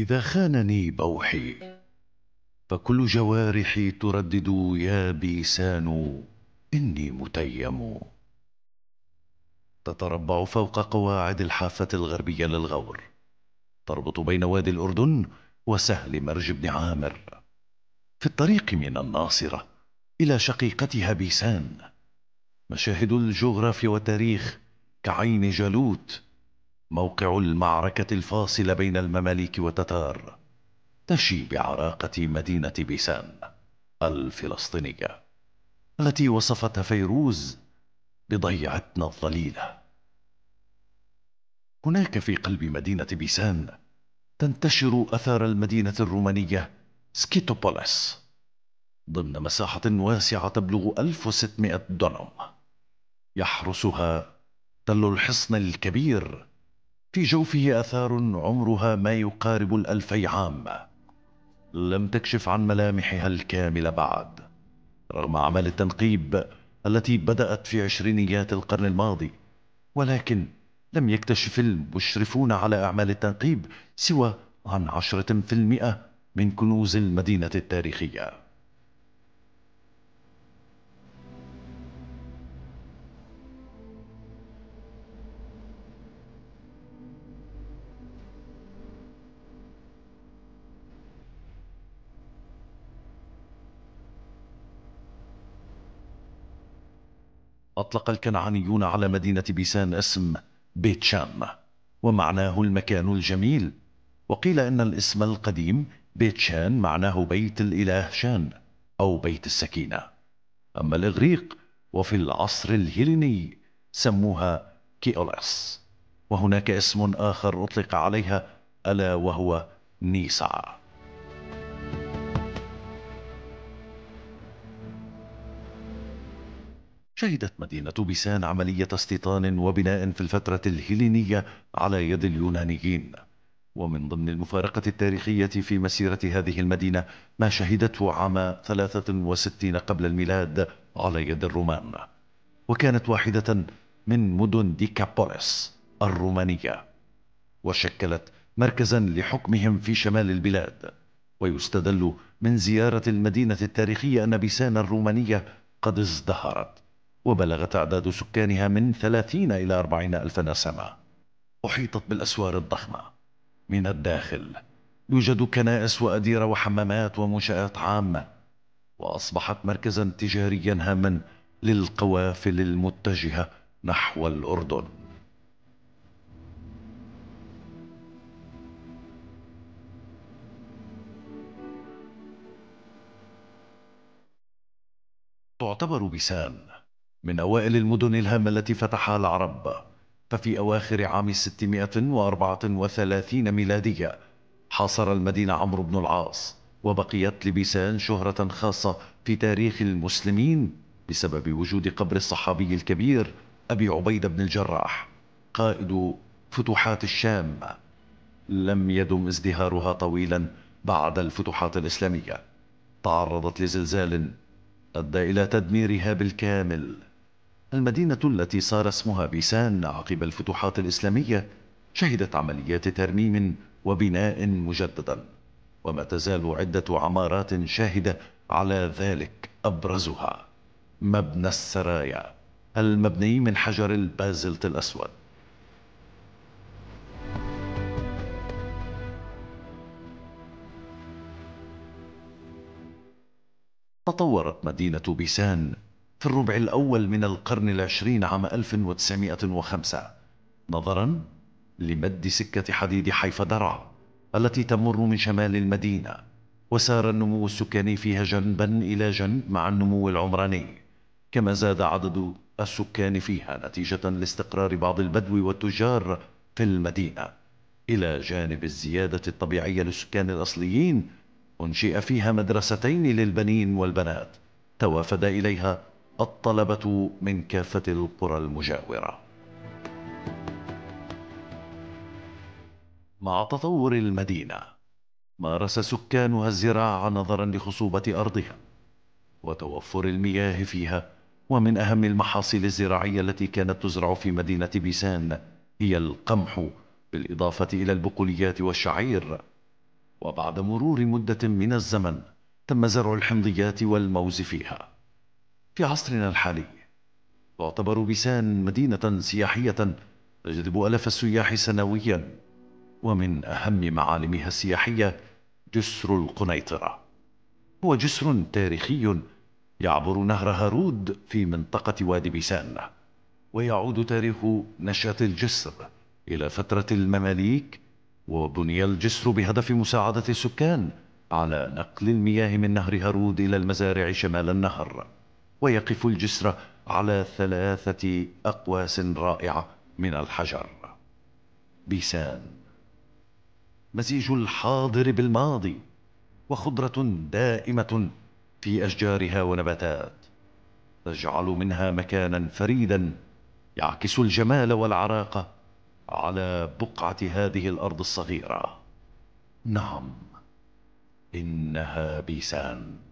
إذا خانني بوحي فكل جوارحي تردد يا بيسان إني متيم تتربع فوق قواعد الحافة الغربية للغور تربط بين وادي الأردن وسهل مرج بن عامر في الطريق من الناصرة إلى شقيقتها بيسان مشاهد الجغرافيا والتاريخ كعين جالوت موقع المعركة الفاصلة بين المماليك والتتار تشي بعراقة مدينة بيسان الفلسطينية التي وصفتها فيروز بضيعتنا الظليلة هناك في قلب مدينة بيسان تنتشر أثار المدينة الرومانية سكيتوبوليس ضمن مساحة واسعة تبلغ 1600 دونم يحرسها تل الحصن الكبير في جوفه آثار عمرها ما يقارب الألفي عام لم تكشف عن ملامحها الكاملة بعد رغم أعمال التنقيب التي بدأت في عشرينيات القرن الماضي ولكن لم يكتشف المشرفون على أعمال التنقيب سوى عن عشرة في المئة من كنوز المدينة التاريخية أطلق الكنعانيون على مدينة بيسان اسم بيت شام ومعناه المكان الجميل وقيل إن الاسم القديم بيت شان معناه بيت الإله شان أو بيت السكينة أما الإغريق وفي العصر الهيليني سموها كيولس وهناك اسم آخر أطلق عليها ألا وهو نيسع شهدت مدينة بيسان عملية استيطان وبناء في الفترة الهيلينية على يد اليونانيين ومن ضمن المفارقة التاريخية في مسيرة هذه المدينة ما شهدته عام 63 قبل الميلاد على يد الرومان وكانت واحدة من مدن ديكابوليس الرومانية وشكلت مركزا لحكمهم في شمال البلاد ويستدل من زيارة المدينة التاريخية أن بيسان الرومانية قد ازدهرت وبلغ تعداد سكانها من ثلاثين إلى أربعين ألف نسمة أحيطت بالأسوار الضخمة من الداخل يوجد كنائس وأديرة وحمامات ومنشآت عامة وأصبحت مركزا تجاريا هاما للقوافل المتجهة نحو الأردن تعتبر بسان من أوائل المدن الهامة التي فتحها العرب ففي أواخر عام 634 ميلادية حاصر المدينة عمرو بن العاص وبقيت لبيسان شهرة خاصة في تاريخ المسلمين بسبب وجود قبر الصحابي الكبير أبي عبيدة بن الجراح قائد فتوحات الشام لم يدم ازدهارها طويلا بعد الفتوحات الإسلامية تعرضت لزلزال أدى إلى تدميرها بالكامل المدينة التي صار اسمها بيسان عقب الفتوحات الإسلامية شهدت عمليات ترميم وبناء مجددا وما تزال عدة عمارات شاهدة على ذلك أبرزها مبنى السرايا المبني من حجر البازلت الأسود تطورت مدينة بيسان في الربع الأول من القرن العشرين عام 1905 نظرا لمد سكة حديد حيفا درعا التي تمر من شمال المدينة وسار النمو السكاني فيها جنبا إلى جنب مع النمو العمراني كما زاد عدد السكان فيها نتيجة لاستقرار بعض البدو والتجار في المدينة إلى جانب الزيادة الطبيعية للسكان الأصليين أنشئ فيها مدرستين للبنين والبنات توافد إليها الطلبة من كافة القرى المجاورة مع تطور المدينة مارس سكانها الزراعة نظرا لخصوبة أرضها وتوفر المياه فيها ومن أهم المحاصيل الزراعية التي كانت تزرع في مدينة بيسان هي القمح بالإضافة إلى البقوليات والشعير وبعد مرور مدة من الزمن تم زرع الحمضيات والموز فيها في عصرنا الحالي تعتبر بيسان مدينة سياحية تجذب ألف السياح سنويا ومن أهم معالمها السياحية جسر القنيطرة هو جسر تاريخي يعبر نهر هارود في منطقة وادي بيسان ويعود تاريخ نشأة الجسر إلى فترة المماليك وبني الجسر بهدف مساعدة السكان على نقل المياه من نهر هارود إلى المزارع شمال النهر ويقف الجسر على ثلاثة أقواس رائعة من الحجر بيسان مزيج الحاضر بالماضي وخضرة دائمة في أشجارها ونباتات تجعل منها مكانا فريدا يعكس الجمال والعراقة على بقعة هذه الأرض الصغيرة نعم إنها بيسان